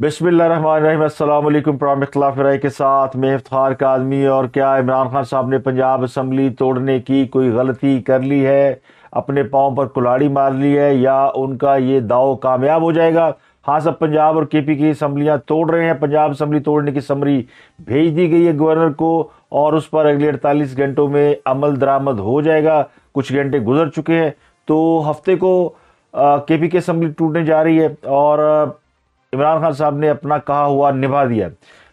बिसमीम अल्लाम प्राम अखिलाफ़ राय के साथ मैं इफ्तार का आदमी और क्या इमरान खान साहब ने पंजाब असम्बली तोड़ने की कोई गलती कर ली है अपने पाँव पर कुलाड़ी मार ली है या उनका ये दाव कामयाब हो जाएगा हाँ सब पंजाब और के पी की असम्बलियाँ तोड़ रहे हैं पंजाब असम्बली तोड़ने की समरी भेज दी गई है गवर्नर को और उस पर अगले अड़तालीस घंटों में अमल दरामद हो जाएगा कुछ घंटे गुजर चुके हैं तो हफ्ते को के पी की असम्बली टूटने जा रही है और इमरान खान साहब ने अपना कहा हुआ निभा दिया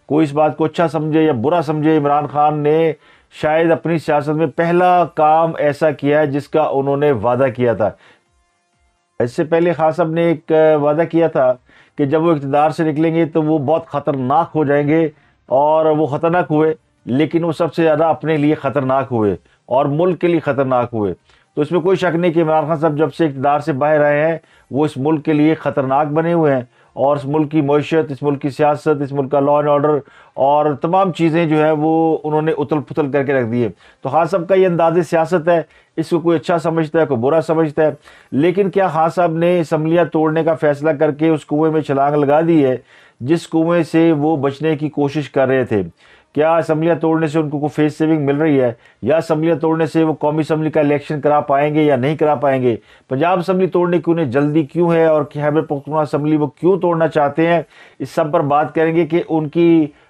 कोई इस बात को अच्छा समझे या बुरा समझे इमरान खान ने शायद अपनी सियासत में पहला काम ऐसा किया है जिसका उन्होंने वादा किया था इससे पहले खान साहब ने एक वादा किया था कि जब वो इकतदार से निकलेंगे तो वो बहुत ख़तरनाक हो जाएंगे और वो ख़तरनाक हुए लेकिन वो सबसे ज़्यादा अपने लिए ख़तरनाक हुए और मुल्क के लिए ख़तरनाक हुए तो इसमें कोई शक नहीं कि इमरान खान साहब जब से इकतदार से बाहर आए हैं वो इस मुल्क के लिए ख़तरनाक बने हुए हैं और इस मुल्क की मीशत इस मुल्क की सियासत इस मुल्क का लॉ एंड ऑर्डर और तमाम चीज़ें जो है वो उन्होंने उथल पुथल करके रख दी है तो हाँ साहब का ये अंदाज सियासत है इसको कोई अच्छा समझता है कोई बुरा समझता है लेकिन क्या हाँ साहब ने इसम्बलियाँ तोड़ने का फैसला करके उस कुएँ में छलांग लगा दी है जिस कुएँ से वो बचने की कोशिश कर रहे थे क्या असम्बलियाँ तोड़ने से उनको को फेस सेविंग मिल रही है या असम्बलियाँ तोड़ने से वो कौमी असम्बली का इलेक्शन करा पाएंगे या नहीं करा पाएंगे पंजाब असम्बली तोड़ने की उन्हें जल्दी क्यों है और खैबर पख्तनवा असम्बली वो क्यों तोड़ना चाहते हैं इस सब पर बात करेंगे कि उनकी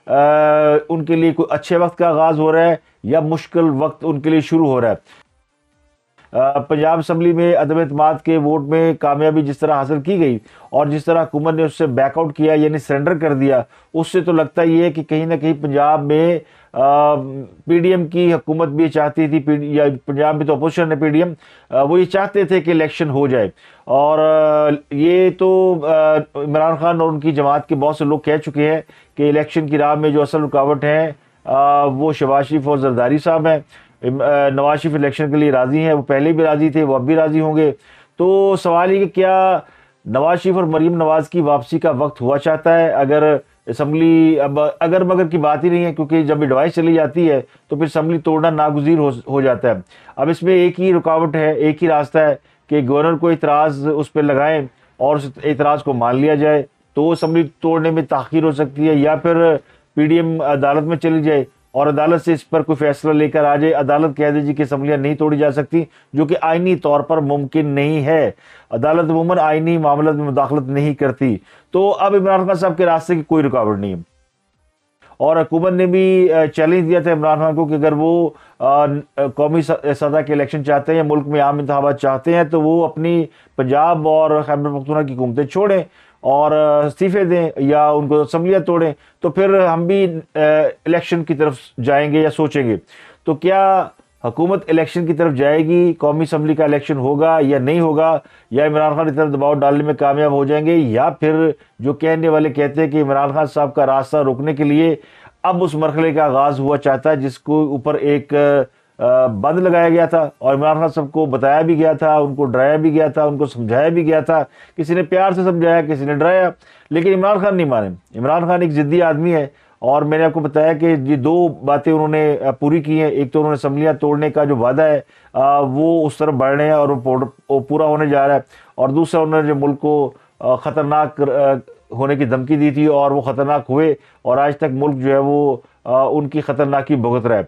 आ, उनके लिए कोई अच्छे वक्त का आगाज़ हो रहा है या मुश्किल वक्त उनके लिए शुरू हो रहा है पंजाब असम्बली में अदम अतमाद के वोट में कामयाबी जिस तरह हासिल की गई और जिस तरह हुकूमत ने उससे बैकआउट किया यानी सरेंडर कर दिया उससे तो लगता ही है कि कहीं ना कहीं पंजाब में पीडीएम की हुकूमत भी चाहती थी या पंजाब में तो अपोजिशन है पीडीएम वो ये चाहते थे कि इलेक्शन हो जाए और ये तो इमरान खान और उनकी जमात के बहुत से लोग कह चुके हैं कि इलेक्शन की राह में जो असल रुकावट है वो शबाज शरीफ और जरदारी साहब हैं नवाज शरीफ इलेक्शन के लिए राज़ी हैं वो पहले भी राज़ी थे वो अब भी राज़ी होंगे तो सवाल ये कि क्या नवाज शरीफ और मरीम नवाज़ की वापसी का वक्त हुआ चाहता है अगर असम्बली अब अगर मगर की बात ही नहीं है क्योंकि जब एडवाइस चली जाती है तो फिर असम्बली तोड़ना नागजीर हो, हो जाता है अब इसमें एक ही रुकावट है एक ही रास्ता है कि गवर्नर को एतराज़ उस पर लगाएं और उस एतराज़ को मान लिया जाए तो असम्बली तोड़ने में तखिर हो सकती है या फिर पी डी एम अदालत में चली जाए और अदालत से इस पर कोई फैसला लेकर आ जाए अदालत कह दीजिए कि असम्बलियाँ नहीं तोड़ी जा सकती जो कि आइनी तौर पर मुमकिन नहीं है अदालत अमूमन आइनी मामला में मुदाखलत नहीं करती तो अब इमरान खान साहब के रास्ते की कोई रुकावट नहीं है और हुकूमत ने भी चैलेंज दिया था इमरान खान को कि अगर वो कौमी सतह के इलेक्शन चाहते हैं या मुल्क में आम इंतबात चाहते हैं तो वो अपनी पंजाब और खैबर पखतूना की हुकूमतें छोड़ें और इस्तीफे दें या उनको असम्बलियाँ तोड़ें तो फिर हम भी इलेक्शन की तरफ जाएंगे या सोचेंगे तो क्या हुकूमत इलेक्शन की तरफ जाएगी कौमी असम्बली का इलेक्शन होगा या नहीं होगा या इमरान खान की तरफ दबाव डालने में कामयाब हो जाएंगे या फिर जो कहने वाले कहते हैं कि इमरान खान साहब का रास्ता रोकने के लिए अब उस मरहले का आगाज़ हुआ चाहता है जिसको ऊपर एक बंद लगाया गया था और इमरान खान साहब को बताया भी गया था उनको डराया भी गया था उनको समझाया भी गया था किसी ने प्यार से समझाया किसी ने डराया लेकिन इमरान खान नहीं माने इमरान खान एक ज़िद्दी आदमी है और मैंने आपको बताया कि ये दो बातें उन्होंने पूरी की हैं एक तो उन्होंने असम्बलियाँ तोड़ने का जो वादा है वो उस तरफ बढ़ रहे हैं और वो पूरा होने जा रहा है और दूसरा उन्होंने जो मुल्क को ख़तरनाक होने की धमकी दी थी और वो ख़तरनाक हुए और आज तक मुल्क जो है वो उनकी ही भुगत रहा है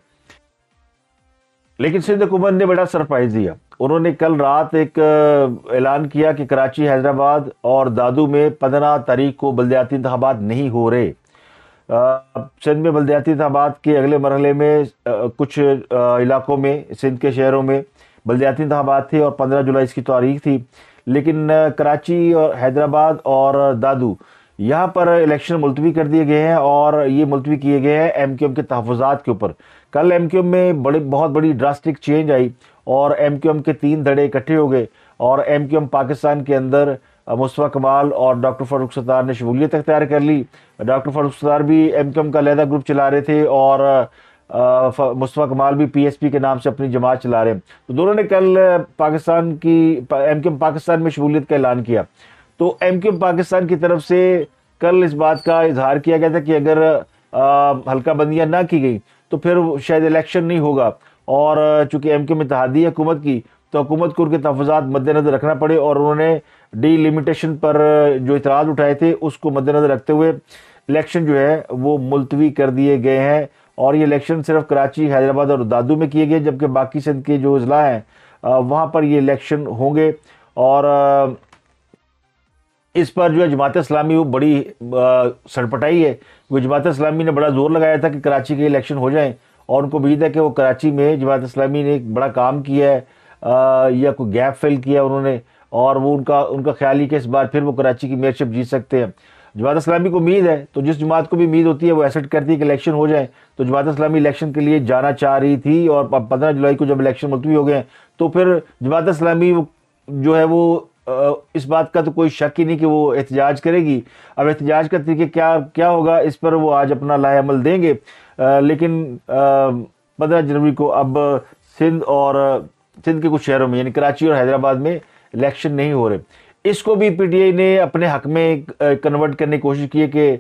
लेकिन सिंध हुकूमत ने बड़ा सरप्राइज दिया उन्होंने कल रात एक ऐलान किया कि कराची हैदराबाद और दादू में पंद्रह तारीख को बलदयाती इंतबात नहीं हो रहे सिंध में बलदयाती इंतबात के अगले मरहले में आ, कुछ आ, इलाकों में सिंध के शहरों में बलदयाती इंतबात थे और पंद्रह जुलाई इसकी तारीख थी लेकिन कराची और हैदराबाद और दादू यहाँ पर इलेक्शन मुलतवी कर दिए गए हैं और ये मुलतवी किए गए हैं एम के एम के तहफ़ात के ऊपर कल एम में बड़े बहुत बड़ी ड्रास्टिक चेंज आई और एम के तीन धड़े इकट्ठे हो गए और एम पाकिस्तान के अंदर मुस्तफ़ा कमाल और डॉक्टर फारूक सत्तार ने शमूलियत अख्तियार कर ली डॉक्टर फारूक सत्तार भी एम का लहदा ग्रुप चला रहे थे और मुस्तफ़ा कमाल भी पी के नाम से अपनी जमात चला रहे हैं तो दोनों ने कल पाकिस्तान की एम पाकिस्तान में शमूलियत का ऐलान किया तो एम पाकिस्तान की तरफ से कल इस बात का इजहार किया गया था कि अगर हल्का बंदियाँ ना की गई तो फिर शायद इलेक्शन नहीं होगा और चूँकि एम क्यू इतिहादी हुकूमत की तो हुकूमत को उनके तहफात मद्देनज़र रखना पड़े और उन्होंने डीलिमिटेशन पर जो इतराज़ उठाए थे उसको मद्देनज़र रखते हुए इलेक्शन जो है वो मुलतवी कर दिए गए हैं और ये इलेक्शन सिर्फ कराची हैदराबाद और दादू में किए गए जबकि बाकी सिंध के जो अजला हैं वहाँ पर ये इलेक्शन होंगे और इस पर जो है जमात इस्लामी वो बड़ी सड़पटाई है वो जमात इस्लामी ने बड़ा जोर लगाया था कि कराची के इलेक्शन हो जाएं और उनको उम्मीद है कि वो कराची में जमात इस्लामी ने एक बड़ा काम किया है या कोई गैप फिल किया उन्होंने और वो उनका उनका ख्याल ही कि इस बार फिर वो कराची की मेयरशिप जीत सकते हैं जमात इस्लामी को उम्मीद है तो जिस जमात को भी उम्मीद होती है वो एसेट करती है कि इलेक्शन हो जाए तो जमात इस्लामी इलेक्शन के लिए जाना चाह रही थी और पंद्रह जुलाई को जब इलेक्शन मुलतवी हो गए तो फिर जमात इस्लामी जो है वो इस बात का तो कोई शक ही नहीं कि वो एहतजाज करेगी अब एहतजाज का तरीके क्या क्या होगा इस पर वो आज अपना अमल देंगे आ, लेकिन पंद्रह जनवरी को अब सिंध और सिंध के कुछ शहरों में यानी कराची और हैदराबाद में इलेक्शन नहीं हो रहे इसको भी पीटीआई ने अपने हक में कन्वर्ट करने की कोशिश की है कि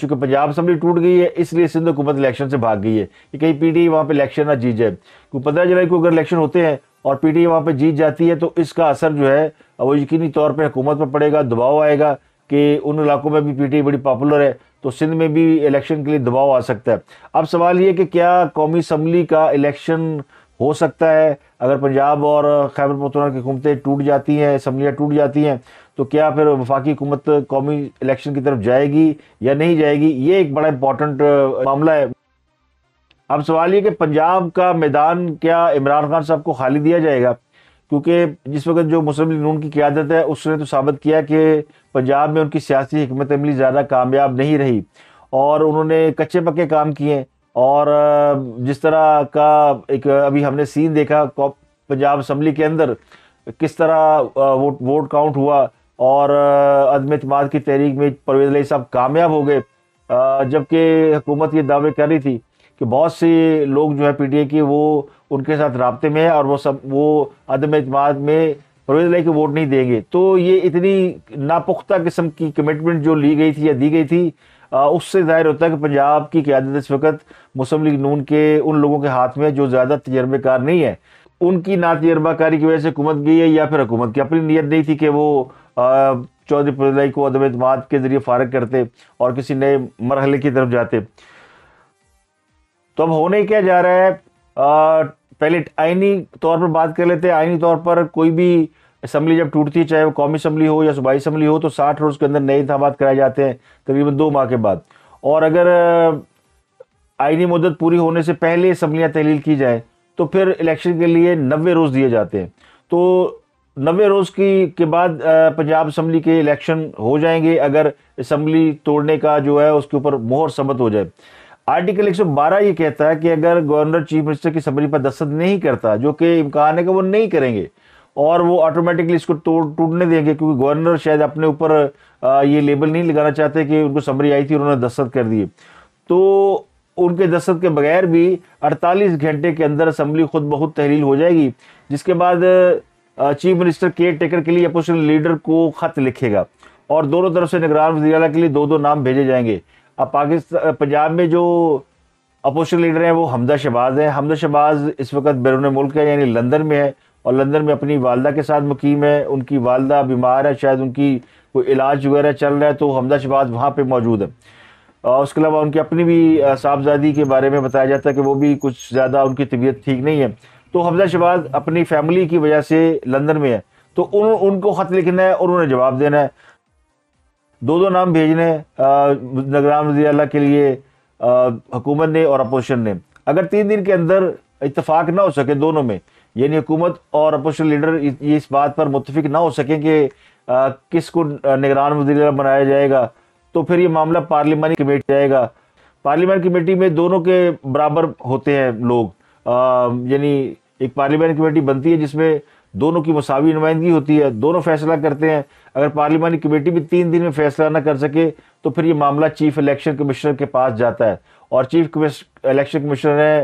चूंकि पंजाब असम्बली टूट गई है इसलिए सिंध हुकूमत इलेक्शन से भाग गई है कि कहीं पीटीआई वहाँ पर इलेक्शन ना जीत जाए क्योंकि पंद्रह जुलाई को अगर इलेक्शन होते हैं और पीटीआई वहाँ पर जीत जाती है तो इसका असर जो है वो यकीनी तौर पर हुकूमत पर पड़ेगा दबाव आएगा कि उन इलाकों में भी पीटीआई बड़ी पॉपुलर है तो सिंध में भी इलेक्शन के लिए दबाव आ सकता है अब सवाल ये कि क्या कौमी असम्बली का इलेक्शन हो सकता है अगर पंजाब और खैबर पख्तूनख्वा की हुकूमतें टूट जाती हैं असम्बलियाँ टूट जाती हैं तो क्या फिर वफाकी हुकूमत कौमी इलेक्शन की तरफ जाएगी या नहीं जाएगी ये एक बड़ा इंपॉर्टेंट मामला है अब सवाल ये कि पंजाब का मैदान क्या इमरान खान साहब को खाली दिया जाएगा क्योंकि जिस वक्त जो मुस्लिम लीग नून की क्यादत है उसने तो साबित किया कि पंजाब में उनकी सियासी हमत अमली ज़्यादा कामयाब नहीं रही और उन्होंने कच्चे पक्के काम किए और जिस तरह का एक अभी हमने सीन देखा पंजाब असम्बली के अंदर किस तरह वोट वोट काउंट हुआ और अदम अतमाद की तहरीक में परवेज अली साहब कामयाब हो गए जबकि हुकूमत ये दावे कर रही थी कि बहुत से लोग जो है पी टी आई के वो उनके साथ रबते में हैं और वो सब वो अदम अतमाद में परवेज अली को वोट नहीं देंगे तो ये इतनी नापुख्ता किस्म की कमिटमेंट जो ली गई थी या दी गई थी उससे जाहिर होता है कि पंजाब की क्यादत इस वक्त मुस्लिम लीग नून के उन लोगों के हाथ में जो ज़्यादा तजर्बेकार नहीं है उनकी ना तजर्बाकारी की वजह से हुकूमत गई है या फिर हुकूमत की अपनी नीयत नहीं थी कि वो चौधरी फजलाई को अदम अतमाद के ज़रिए फारग करते और किसी नए मरहले की तरफ जाते तो अब होने क्या जा रहा है आ, पहले आइनी तौर पर बात कर लेते हैं आइनी तौर पर कोई भी असम्बली जब टूटती है चाहे वो कौमी असम्बली हो या सूबाई असम्बली हो तो साठ रोज़ के अंदर नए इंतबात कराए जाते हैं तकरीबन दो माह के बाद और अगर आइनी मदत पूरी होने से पहले असम्बलियाँ तहलील की जाए तो फिर इलेक्शन के लिए नबे रोज़ दिए जाते हैं तो नबे रोज़ की के बाद पंजाब असम्बली के इलेक्शन हो जाएंगे अगर असम्बली तोड़ने का जो है उसके ऊपर मोहर सबत हो जाए आर्टिकल बारह ये कहता है कि अगर गवर्नर चीफ मिनिस्टर की असम्बली पर दस्त नहीं करता जो कि इम्कान है कि वो नहीं करेंगे और वो ऑटोमेटिकली इसको तोड़ टूटने देंगे क्योंकि गवर्नर शायद अपने ऊपर ये लेबल नहीं लगाना चाहते कि उनको समरी आई थी उन्होंने दस्तखत कर दिए तो उनके दस्तखत के बगैर भी 48 घंटे के अंदर असम्बली खुद बहुत तहरील हो जाएगी जिसके बाद चीफ मिनिस्टर केयर टेकर के लिए अपोजिशन लीडर को ख़त लिखेगा और दोनों तरफ से निगरान वजी के लिए दो दो नाम भेजे जाएंगे अब पाकिस्तान पंजाब में जो अपोजिशन लीडर हैं वो हमदा शहबाज हैं हमदा शहबाज इस वक्त बैरून मुल्क है यानी लंदन में है और लंदन में अपनी वालदा के साथ मुकीम है उनकी वालदा बीमार है शायद उनकी कोई इलाज वगैरह चल रहा है तो हमदा शबाज वहाँ पर मौजूद है और उसके अलावा उनकी अपनी भी साहबजादी के बारे में बताया जाता है कि वो भी कुछ ज़्यादा उनकी तबीयत ठीक नहीं है तो हमजा शबाज अपनी फैमिली की वजह से लंदन में है तो उन उनको ख़त लिखना है और उन्हें जवाब देना है दो दो नाम भेजने नगराम वजी अल्लाह के लिए हुकूमत ने और अपोजिशन ने अगर तीन दिन के अंदर इतफाक़ ना हो सके दोनों में यानी हुकूमत और अपोजिशन लीडर ये इस बात पर मुतफिक ना हो सकें कि किस को निगरान वजीर बनाया जाएगा तो फिर ये मामला पार्लियामानी कमेटी जाएगा पार्लियामानी कमेटी में दोनों के बराबर होते हैं लोग यानी एक पार्लियामानी कमेटी बनती है जिसमें दोनों की मसावी नुमाइंदगी होती है दोनों फैसला करते हैं अगर पार्लियामानी कमेटी भी तीन दिन में फैसला ना कर सके तो फिर ये मामला चीफ इलेक्शन कमिश्नर के पास जाता है और चीफ इलेक्शन कमिश्नर है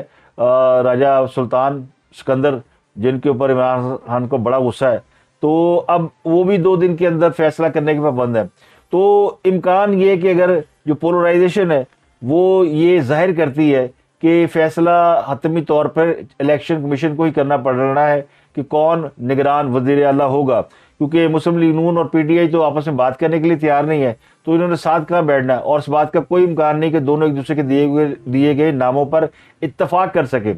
राजा सुल्तान सिकंदर जिनके ऊपर इमरान खान को बड़ा गुस्सा है तो अब वो भी दो दिन के अंदर फैसला करने के पाबंद है तो इम्कान ये कि अगर जो पोलराइजेशन है वो ये जाहिर करती है कि फैसला हतमी तौर पर इलेक्शन कमीशन को ही करना पड़ रहा है कि कौन निगरान वजीर अला होगा क्योंकि मुस्लिम लीग नून और पीटीआई तो आपस में बात करने के लिए तैयार नहीं है तो इन्होंने साथ कहाँ बैठना है और इस बात का कोई इम्कान नहीं कि दोनों एक दूसरे के दिए गए दिए गए नामों पर इतफाक कर सकें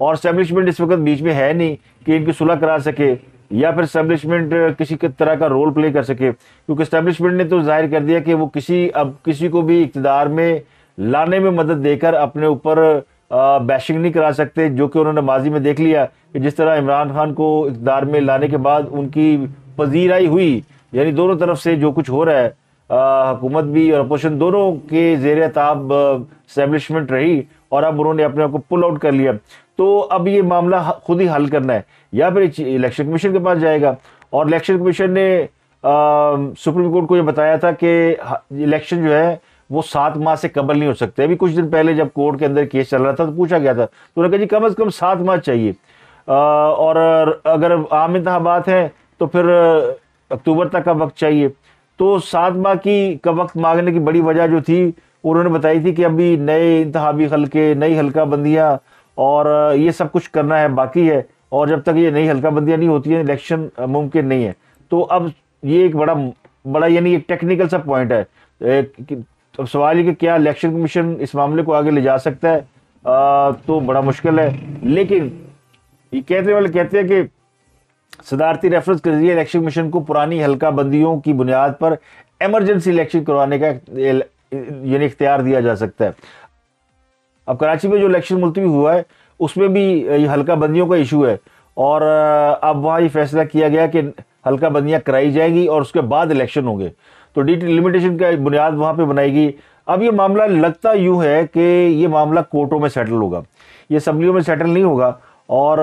और स्टैब्लिशमेंट इस वक्त बीच में है नहीं कि इनकी सुलह करा सके या फिर स्टैब्लिशमेंट किसी के तरह का रोल प्ले कर सके क्योंकि स्टैब्लिशमेंट ने तो जाहिर कर दिया कि वो किसी अब किसी को भी इकतदार में लाने में मदद देकर अपने ऊपर बैशिंग नहीं करा सकते जो कि उन्होंने माजी में देख लिया कि जिस तरह इमरान खान को इकतदार में लाने के बाद उनकी पजीराई हुई यानी दोनों तरफ से जो कुछ हो रहा है हुकूमत भी और अपोजिशन दोनों के जेर ताब रही और अब उन्होंने अपने आप को पुल आउट कर लिया तो अब ये मामला खुद ही हल करना है या फिर इलेक्शन कमीशन के पास जाएगा और इलेक्शन कमीशन ने सुप्रीम कोर्ट को ये बताया था कि इलेक्शन जो है वो सात माह से कबल नहीं हो सकते अभी कुछ दिन पहले जब कोर्ट के अंदर केस चल रहा था तो पूछा गया था तो उन्होंने कहा जी कम अज़ कम सात माह चाहिए आ, और अगर आम इंतबात हैं तो फिर अक्टूबर तक का वक्त चाहिए तो सात माह की का वक्त मांगने की बड़ी वजह जो थी उन्होंने बताई थी कि अभी नए इंतबी हल्के नई हल्का बंदियाँ और ये सब कुछ करना है बाकी है और जब तक ये नई हल्का बंदियाँ नहीं होती हैं इलेक्शन मुमकिन नहीं है तो अब ये एक बड़ा बड़ा यानी एक टेक्निकल सा पॉइंट है अब सवाल ये कि क्या इलेक्शन कमीशन इस मामले को आगे ले जा सकता है आ, तो बड़ा मुश्किल है लेकिन ये कहते वाले कहते हैं कि सदारती रेफरेंस के जरिए इलेक्शन कमीशन को पुरानी हल्का बंदियों की बुनियाद पर एमरजेंसी इलेक्शन करवाने का यानी इख्तियार दिया जा सकता है अब कराची में जो इलेक्शन मुलतवी हुआ है उसमें भी ये हल्का बंदियों का इशू है और अब वहाँ ये फैसला किया गया कि हल्का बंदियाँ कराई जाएंगी और उसके बाद इलेक्शन होंगे तो डी लिमिटेशन का बुनियाद वहाँ पर बनाएगी अब ये मामला लगता यूँ है कि ये मामला कोर्टों में सेटल होगा ये असम्बलियों में सेटल नहीं होगा और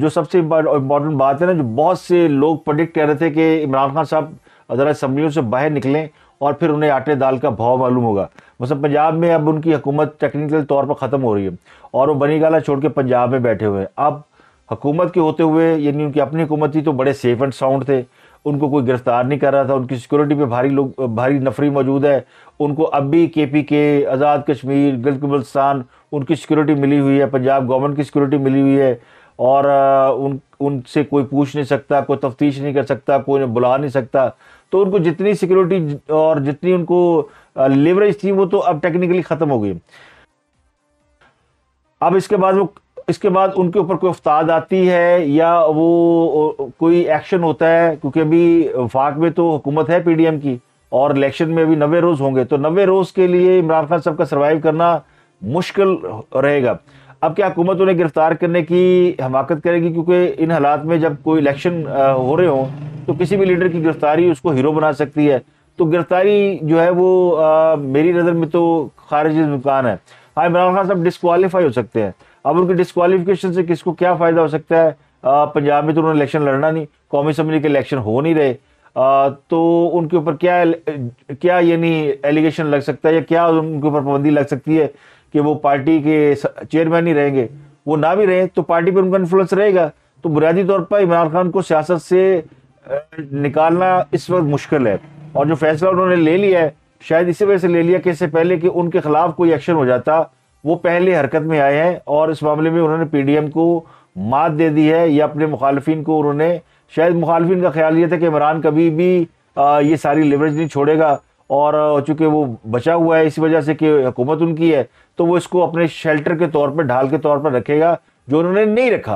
जो सबसे इम्पॉर्टेंट बात है ना जो बहुत से लोग प्रडिक्ट कह रहे थे कि इमरान खान साहब ज़रा असम्बलियों से बाहर निकलें और फिर उन्हें आटे दाल का भाव मालूम होगा मतलब पंजाब में अब उनकी हुकूमत टेक्निकल तौर पर ख़त्म हो रही है और वो बनीगाला छोड़ के पंजाब में बैठे हुए हैं अब हुकूमत के होते हुए यानी उनकी अपनी हुकूमत थी तो बड़े सेफ़ एंड साउंड थे उनको कोई गिरफ्तार नहीं कर रहा था उनकी सिक्योरिटी पे भारी लोग भारी नफरी मौजूद है उनको अब भी के पी के आज़ाद कश्मीर गिल बल्स्तान उनकी सिक्योरिटी मिली हुई है पंजाब गवर्नमेंट की सिक्योरिटी मिली हुई है और उन उनसे कोई पूछ नहीं सकता कोई तफ्तीश नहीं कर सकता कोई बुला नहीं सकता तो उनको जितनी सिक्योरिटी और जितनी उनको लेवरेज थी वो तो अब टेक्निकली ख़त्म हो गई अब इसके बाद वो इसके बाद उनके ऊपर कोई उफ्ताद आती है या वो कोई एक्शन होता है क्योंकि अभी फाक में तो हुकूमत है पीडीएम की और इलेक्शन में अभी नबे रोज़ होंगे तो नबे रोज़ के लिए इमरान खान साहब का सर्वाइव करना मुश्किल रहेगा अब क्या हुकूमत उन्हें गिरफ्तार करने की हमाकत करेगी क्योंकि इन हालात में जब कोई इलेक्शन हो रहे हों तो किसी भी लीडर की गिरफ्तारी उसको हीरो बना सकती है तो गिरफ्तारी जो है वो आ, मेरी नज़र में तो खारिज मुमकान है हाँ इमरान खान साहब डिसकॉलीफाई हो सकते हैं अब उनकी डिसक्वालीफिकेशन से किसको क्या फ़ायदा हो सकता है आ, पंजाब में तो उन्होंने इलेक्शन लड़ना नहीं कौमी असम्बली के इलेक्शन हो नहीं रहे आ, तो उनके ऊपर क्या क्या यानी एलिगेशन लग सकता है या क्या उनके ऊपर पाबंदी लग सकती है कि वो पार्टी के चेयरमैन ही रहेंगे वो ना भी रहे तो पार्टी पर उनका इन्फ्लुएंस रहेगा तो बुनियादी तौर पर इमरान खान को सियासत से निकालना इस वक्त मुश्किल है और जो फैसला उन्होंने ले लिया है शायद इसी वजह से ले लिया कि इससे पहले कि उनके खिलाफ कोई एक्शन हो जाता वो पहले हरकत में आए हैं और इस मामले में उन्होंने पीडीएम को मात दे दी है या अपने मुखालफी को उन्होंने शायद मुखालफी का ख्याल ये था कि इमरान कभी भी ये सारी लिवरेज नहीं छोड़ेगा और चूंकि वो बचा हुआ है इसी वजह से कि हुकूमत उनकी है तो वो इसको अपने शेल्टर के तौर पर ढाल के तौर पर रखेगा जो उन्होंने नहीं रखा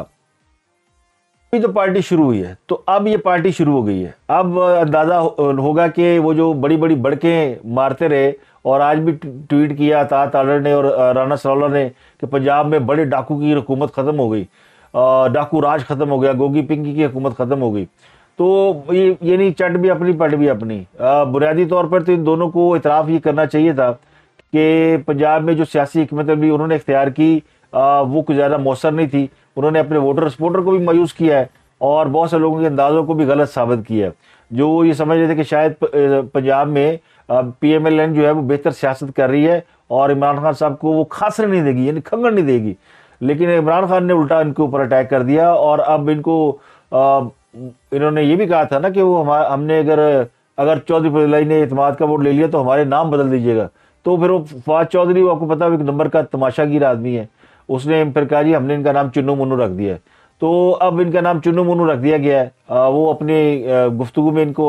अभी तो पार्टी शुरू हुई है तो अब ये पार्टी शुरू हो गई है अब अंदाज़ा होगा कि वो जो बड़ी बड़ी बड़कें मारते रहे और आज भी ट्वीट किया अतात आडर ने और राना सरोला ने कि पंजाब में बड़े डाकू की हुकूमत ख़त्म हो गई डाकू राज ख़त्म हो गया गोगी पिंकी की हुकूमत ख़त्म हो गई तो ये ये नहीं चट भी अपनी पट भी अपनी बुनियादी तौर पर तो इन दोनों को इतराफ़ ये करना चाहिए था कि पंजाब में जो सियासी हमत अमली उन्होंने इख्तियार की आ, वो कुछ ज़्यादा मौसर नहीं थी उन्होंने अपने वोटर सपोर्टर को भी मायूस किया है और बहुत से लोगों के अंदाज़ों को भी गलत साबित किया है जो ये समझ रहे थे कि शायद पंजाब में पी एम एल एन जो है वो बेहतर सियासत कर रही है और इमरान खान साहब को वो खासर नहीं देगी यानी खंगन नहीं देगी लेकिन इमरान खान ने उल्टा इनके ऊपर अटैक कर दिया और अब इनको आ, इन्होंने ये भी कहा था ना कि वो हम हमने अगर अगर चौधरी फजलाई ने अतमाद का वोट ले लिया तो हमारे नाम बदल दीजिएगा तो फिर वो फवाद चौधरी वो आपको पता है एक नंबर का तमाशागीर आदमी है उसने फिर कहा जी हमने इनका नाम चुनू मुनू रख दिया है तो अब इनका नाम चुनू मुनू रख दिया गया है आ, वो अपने गुफ्तु में इनको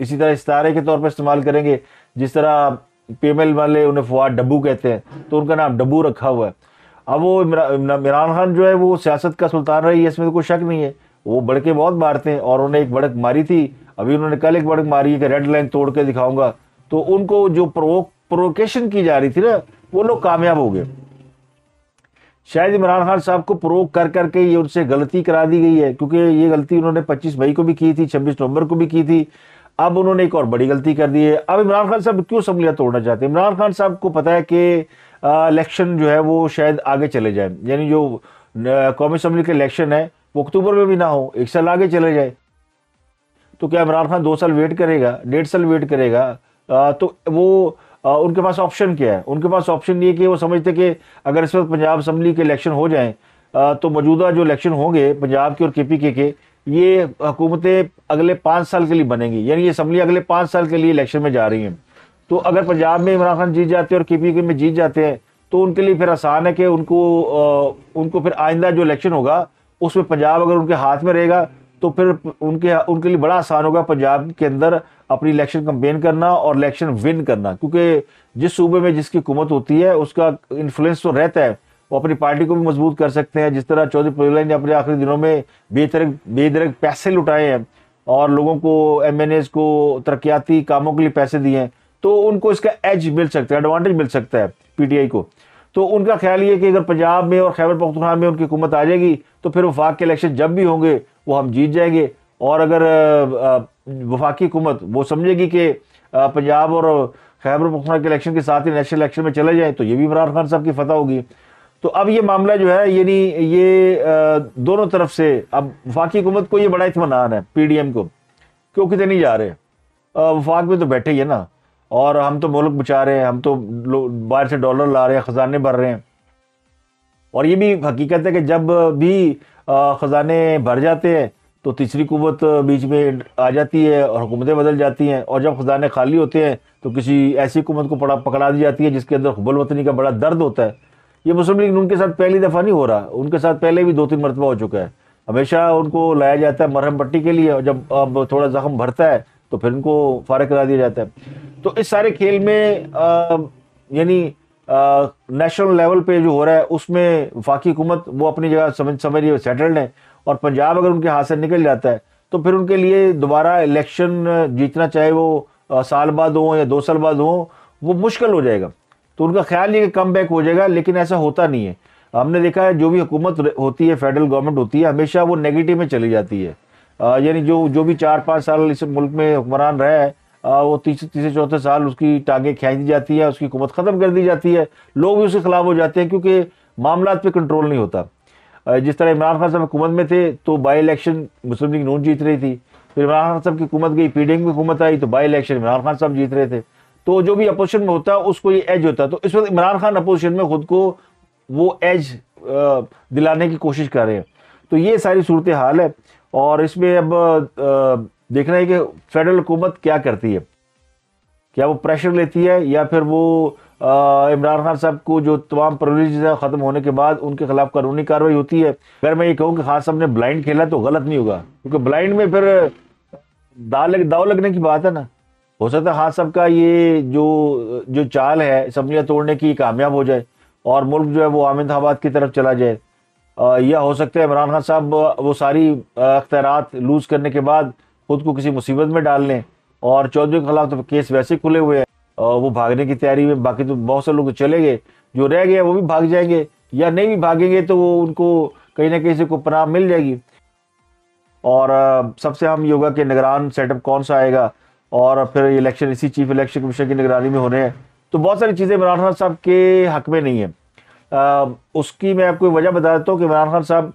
इसी तरह इस्तारे के तौर पर इस्तेमाल करेंगे जिस तरह पेमेल वाले उन्हें फवाद डब्बू कहते हैं तो उनका नाम डब्बू रखा हुआ है अब वो इमरान खान जो है वो सियासत का सुल्तान रही है इसमें तो कोई शक नहीं है वो बड़के बहुत मारते हैं और उन्हें एक बड़क मारी थी अभी उन्होंने कल एक बड़क मारी है कि रेड लाइन तोड़ के दिखाऊंगा तो उनको जो प्रवोक प्रोकेशन की जा रही थी ना वो लोग कामयाब हो गए शायद इमरान खान साहब को प्रोक कर करके ये उनसे गलती करा दी गई है क्योंकि ये गलती उन्होंने 25 मई को भी की थी 26 नवंबर को भी की थी अब उन्होंने एक और बड़ी गलती कर दी है अब इमरान खान साहब क्यों असम्बलियाँ तोड़ना चाहते हैं इमरान खान साहब को पता है कि इलेक्शन जो है वो शायद आगे चले जाए यानी जो कौमी असम्बली के इलेक्शन है वो अक्टूबर में भी ना हो एक साल आगे चले जाए तो क्या इमरान खान दो साल वेट करेगा डेढ़ साल वेट करेगा आ, तो वो उनके पास ऑप्शन क्या है उनके पास ऑप्शन ये कि वो समझते कि अगर इस वक्त पंजाब असम्बली के इलेक्शन हो जाएँ तो मौजूदा जो इलेक्शन होंगे पंजाब के और के पी के के ये हुकूमतें अगले पाँच साल के लिए बनेंगी यानी ये असम्बली अगले पाँच साल के लिए इलेक्शन में जा रही हैं तो अगर पंजाब में इमरान खान जीत जाते हैं और के पी के में जीत जाते हैं तो उनके लिए फिर आसान है कि उनको उनको फिर आइंदा जो इलेक्शन होगा उसमें पंजाब अगर उनके हाथ में रहेगा तो फिर उनके उनके लिए बड़ा आसान होगा पंजाब के अंदर अपनी इलेक्शन कंपेन करना और इलेक्शन विन करना क्योंकि जिस सूबे में जिसकी हुकूमत होती है उसका इन्फ्लुएंस तो रहता है वो अपनी पार्टी को भी मजबूत कर सकते हैं जिस तरह चौधरी फजल ने अपने आखिरी दिनों में बेतरक बेदरक पैसे लुटाए हैं और लोगों को एम को तरक्याती कामों के लिए पैसे दिए हैं तो उनको इसका एज मिल सकता है एडवांटेज मिल सकता है पीटीआई को तो उनका ख्याल ये कि अगर पंजाब में और खैबर पख्तनखा में उनकी हुकूमत आ जाएगी तो फिर वफाक के इलेक्शन जब भी होंगे वो हम जीत जाएंगे और अगर वफाकी हुकूमत वो समझेगी कि पंजाब और खैबर पखना के इलेक्शन के साथ ही नेशनल इलेक्शन में चले जाएँ तो ये भी इमरान खान साहब की फतह होगी तो अब ये मामला जो है यानी ये दोनों तरफ से अब वफाकी हुकूमत को ये बड़ा इतमान है पी डी एम को क्यों कितने नहीं जा रहे वफाक में तो बैठे ही है ना और हम तो मुल्क बचा रहे हैं हम तो बाहर से डॉलर ला रहे हैं ख़जाने भर रहे हैं और ये भी हकीकत है कि जब भी ख़जाने भर जाते हैं तो तीसरी कुवत बीच में आ जाती है और हुकूमतें बदल जाती हैं और जब खजाने खाली होते हैं तो किसी ऐसी हुकूमत को पड़ा पकड़ा दी जाती है जिसके अंदर हुबल वतनी का बड़ा दर्द होता है ये मुस्लिम लीग उनके साथ पहली दफ़ा नहीं हो रहा उनके साथ पहले भी दो तीन मरतबा हो चुका है हमेशा उनको लाया जाता है मरहम पट्टी के लिए और जब अब थोड़ा ज़ख्म भरता है तो फिर उनको फारग करा दिया जाता है तो इस सारे खेल में यानी नेशनल लेवल पे जो हो रहा है उसमें वफाकी हुकूमत वो अपनी जगह समझ समझ रही है सेटल्ड है और पंजाब अगर उनके हाथ से निकल जाता है तो फिर उनके लिए दोबारा इलेक्शन जीतना चाहे वो साल बाद हो या दो साल बाद हो वो मुश्किल हो जाएगा तो उनका ख्याल ये कि कम बैक हो जाएगा लेकिन ऐसा होता नहीं है हमने देखा है जो भी हुकूमत होती है फेडरल गवर्नमेंट होती है हमेशा वो नेगेटिव में चली जाती है यानी जो जो भी चार पाँच साल इस मुल्क में हुक्मरान रहा है आ, वो तीसरे तीसरे चौथे साल उसकी टांगें खींच दी जाती है उसकी हुकूमत ख़त्म कर दी जाती है लोग भी उसके खिलाफ हो जाते हैं क्योंकि मामला पर कंट्रोल नहीं होता जिस तरह इमरान खान साहब हुकूमत में थे तो बाई इलेक्शन मुस्लिम लीग नून जीत रही थी फिर इमरान खान साहब की हुकूमत गई पी डी एम की हुकूमत आई तो बाई इलेक्शन इमरान खान साहब जीत रहे थे तो जो भी अपोजिशन में होता है उसको ये एज होता है तो इस वक्त इमरान खान अपोजिशन में खुद को वो एज दिलाने की कोशिश कर रहे हैं तो ये सारी सूरत हाल है और इसमें अब देखना है कि फेडरल हुकूमत क्या करती है क्या वो प्रेशर लेती है या फिर वो इमरान खान साहब को जो तमाम प्रोलीज ख़त्म होने के बाद उनके खिलाफ कानूनी कार्रवाई होती है अगर मैं ये कहूँ कि खान साहब ने ब्लाइंड खेला तो गलत नहीं होगा क्योंकि ब्लाइंड में फिर दाव लग दाव लगने की बात है ना हो सकता है खान साहब का ये जो जो चाल है सब्जियाँ तोड़ने की कामयाब हो जाए और मुल्क जो है वो आमिदाबाद की तरफ चला जाए या हो सकता है इमरान खान साहब वो सारी अख्तियारत लूज़ करने के बाद खुद को किसी मुसीबत में डाल लें और चौधरी के खिलाफ तो केस वैसे खुले हुए हैं और वो भागने की तैयारी में बाकी तो बहुत से लोग चले गए जो रह गए वो भी भाग जाएंगे या नहीं भी भागेंगे तो वो उनको कहीं ना कहीं से कोई पनाह मिल जाएगी और सबसे हम योगा के निगरान सेटअप कौन सा आएगा और फिर इलेक्शन इसी चीफ इलेक्शन कमीशन की निगरानी में होने हैं तो बहुत सारी चीज़ें इमरान खान साहब के हक में नहीं है आ, उसकी मैं आपको वजह बता देता हूँ कि इमरान खान साहब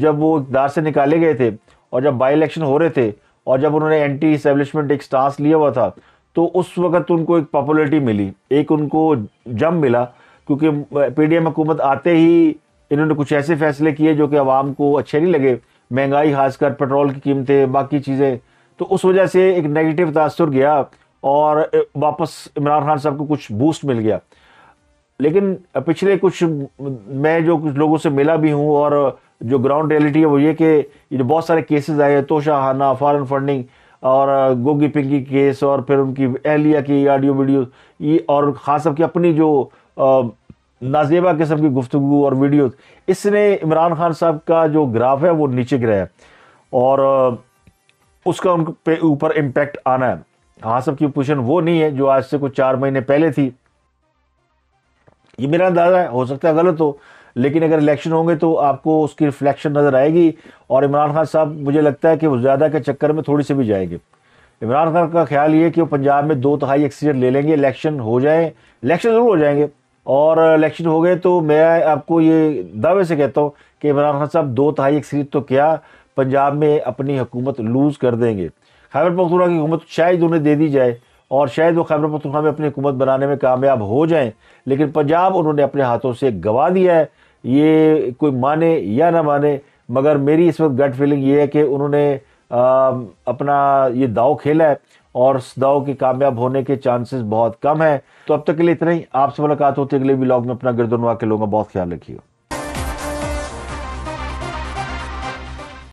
जब वो इकदार से निकाले गए थे और जब बाई इलेक्शन हो रहे थे और जब उन्होंने एंटी इस्टेब्लिशमेंट एक स्टांस लिया हुआ था तो उस वक्त उनको एक पॉपुलरिटी मिली एक उनको जम मिला क्योंकि पी डी एम हुकूमत आते ही इन्होंने कुछ ऐसे फैसले किए जो कि आवाम को अच्छे नहीं लगे महंगाई खासकर पेट्रोल की कीमतें बाकी चीज़ें तो उस वजह से एक नेगेटिव तासर गया और वापस इमरान खान साहब को कुछ बूस्ट मिल गया लेकिन पिछले कुछ मैं जो कुछ लोगों से मिला भी हूँ और जो ग्राउंड रियलिटी है वो ये कि जो बहुत सारे केसेस आए तोशाहाना फॉरन फंडिंग और गोगी पिंकी केस और फिर उनकी एहलिया की ऑडियो वीडियो ये और ख़ास की अपनी जो नाजेबा किस्म की गुफ्तु और वीडियोस इसने इमरान खान साहब का जो ग्राफ है वो नीचे गिरा है और उसका उन पे ऊपर इम्पेक्ट आना है हाँ की पोजिशन वो नहीं है जो आज से कुछ चार महीने पहले थी ये मेरा अंदाज़ा है हो सकता है गलत हो लेकिन अगर इलेक्शन होंगे तो आपको उसकी रिफ्लेक्शन नज़र आएगी और इमरान खान साहब मुझे लगता है कि वो ज़्यादा के चक्कर में थोड़ी सी भी जाएंगे इमरान खान का ख्याल ये कि वो पंजाब में दो तहाई एक्सीट ले लेंगे इलेक्शन हो जाए इलेक्शन ज़रूर हो जाएंगे और इलेक्शन हो गए तो मैं आपको ये दावे से कहता हूँ कि इमरान खान साहब दो तहाई एक्सीट तो क्या पंजाब में अपनी हुकूमत लूज़ कर देंगे खैबर पखतूरा की हुकूमत शायद उन्हें दे दी जाए और शायद वो खैबर पखतूखा में अपनी हुकूमत बनाने में कामयाब हो जाएँ लेकिन पंजाब उन्होंने अपने हाथों से गवा दिया है ये कोई माने या ना माने मगर मेरी इस वक्त गट फीलिंग ये है कि उन्होंने अपना ये दाव खेला है और उस दाव के कामयाब होने के चांसेस बहुत कम हैं तो अब तक के लिए इतना ही आपसे मुलाकात होती है अगले ब्लॉग में अपना गिरदुनवा के लोगों का बहुत ख्याल रखिएगा